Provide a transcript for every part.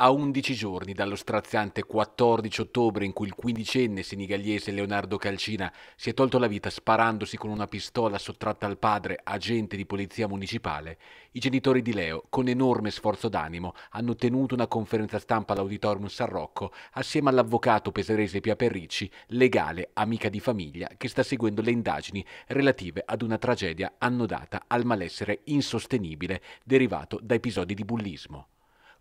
A 11 giorni dallo straziante 14 ottobre in cui il quindicenne senigaliese Leonardo Calcina si è tolto la vita sparandosi con una pistola sottratta al padre, agente di polizia municipale, i genitori di Leo, con enorme sforzo d'animo, hanno tenuto una conferenza stampa all'Auditorium San Rocco assieme all'avvocato peserese Pia Perricci, legale, amica di famiglia, che sta seguendo le indagini relative ad una tragedia annodata al malessere insostenibile derivato da episodi di bullismo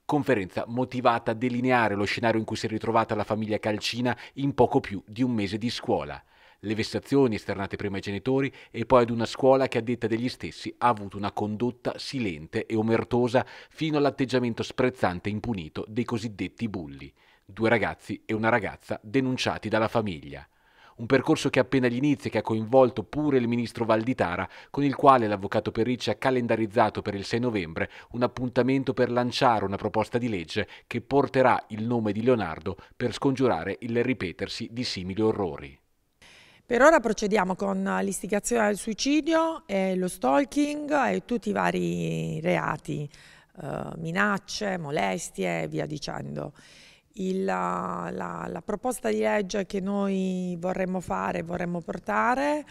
conferenza motivata a delineare lo scenario in cui si è ritrovata la famiglia Calcina in poco più di un mese di scuola. Le vessazioni esternate prima ai genitori e poi ad una scuola che a detta degli stessi ha avuto una condotta silente e omertosa fino all'atteggiamento sprezzante e impunito dei cosiddetti bulli. Due ragazzi e una ragazza denunciati dalla famiglia. Un percorso che appena gli inizi e che ha coinvolto pure il ministro Valditara, con il quale l'avvocato Perricci ha calendarizzato per il 6 novembre un appuntamento per lanciare una proposta di legge che porterà il nome di Leonardo per scongiurare il ripetersi di simili orrori. Per ora procediamo con l'istigazione al suicidio, lo stalking e tutti i vari reati, eh, minacce, molestie e via dicendo il, la, la, proposta di legge che noi vorremmo fare, vorremmo portare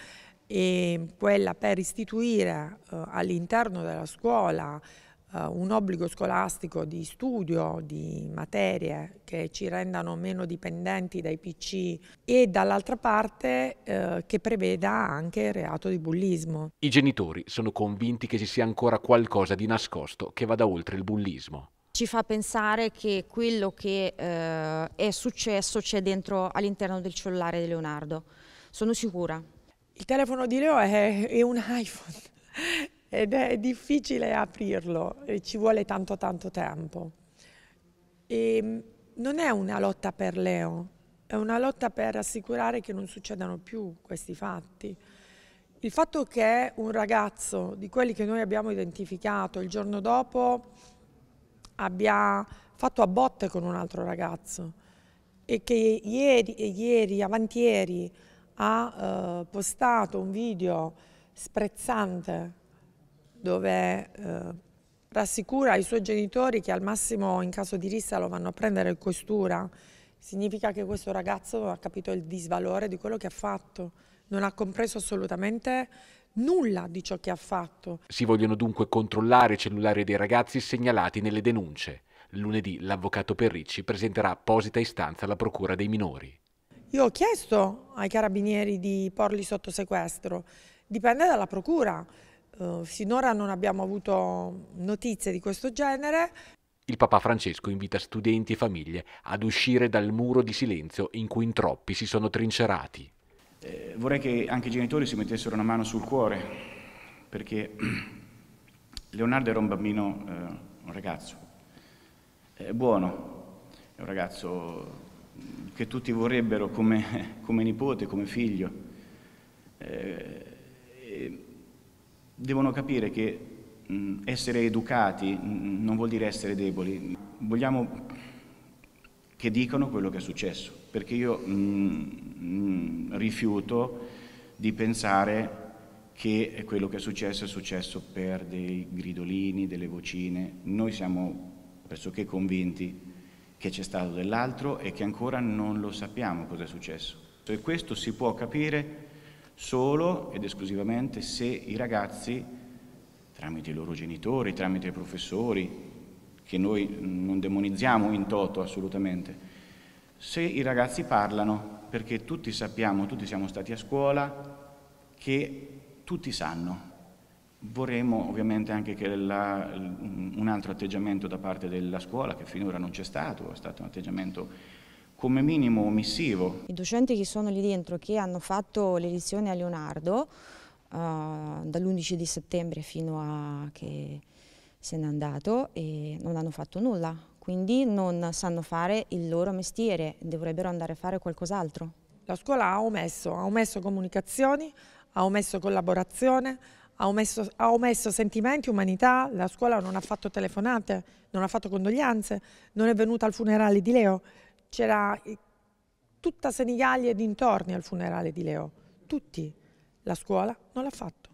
è quella per istituire eh, all'interno della scuola eh, un obbligo scolastico di studio di materie che ci rendano meno dipendenti dai PC e dall'altra parte eh, che preveda anche il reato di bullismo. I genitori sono convinti che ci sia ancora qualcosa di nascosto che vada oltre il bullismo ci fa pensare che quello che eh, è successo c'è dentro all'interno del cellulare di Leonardo. Sono sicura. Il telefono di Leo è, è un iPhone ed è difficile aprirlo, e ci vuole tanto tanto tempo. E ehm, non è una lotta per Leo, è una lotta per assicurare che non succedano più questi fatti. Il fatto che un ragazzo di quelli che noi abbiamo identificato il giorno dopo abbia fatto a botte con un altro ragazzo e che ieri, ieri avantieri, ha eh, postato un video sprezzante dove eh, rassicura i suoi genitori che al massimo in caso di rissa lo vanno a prendere in costura. Significa che questo ragazzo ha capito il disvalore di quello che ha fatto, non ha compreso assolutamente nulla di ciò che ha fatto. Si vogliono dunque controllare i cellulari dei ragazzi segnalati nelle denunce. Lunedì l'avvocato Perricci presenterà apposita istanza alla Procura dei minori. Io ho chiesto ai carabinieri di porli sotto sequestro, dipende dalla Procura. Uh, finora non abbiamo avuto notizie di questo genere. Il Papa Francesco invita studenti e famiglie ad uscire dal muro di silenzio in cui in troppi si sono trincerati. Eh, vorrei che anche i genitori si mettessero una mano sul cuore, perché Leonardo era un bambino, eh, un ragazzo, eh, buono, è un ragazzo che tutti vorrebbero come, come nipote, come figlio. Eh, devono capire che mh, mm, essere educati mh, mm, non vuol dire essere deboli. Vogliamo che dicano quello che è successo, perché io mm, mm, rifiuto di pensare che quello che è successo è successo per dei gridolini, delle vocine. Noi siamo pressoché convinti che c'è stato dell'altro e che ancora non lo sappiamo cosa è successo. E questo si può capire solo ed esclusivamente se i ragazzi, tramite i loro genitori, tramite i professori, che noi non demonizziamo in toto assolutamente. Se i ragazzi parlano, perché tutti sappiamo, tutti siamo stati a scuola, che tutti sanno. Vorremmo ovviamente anche che la, un altro atteggiamento da parte della scuola, che finora non c'è stato, è stato un atteggiamento come minimo omissivo. I docenti che sono lì dentro, che hanno fatto le lezioni a Leonardo, uh, eh, dall'11 di settembre fino a che se n'è andato e non hanno fatto nulla, quindi non sanno fare il loro mestiere, dovrebbero andare a fare qualcos'altro. La scuola ha omesso, ha omesso comunicazioni, ha omesso collaborazione, ha omesso, ha omesso, sentimenti, umanità, la scuola non ha fatto telefonate, non ha fatto condoglianze, non è venuta al funerale di Leo, c'era eh, tutta Senigallia e dintorni al funerale di Leo, tutti, la scuola non l'ha fatto.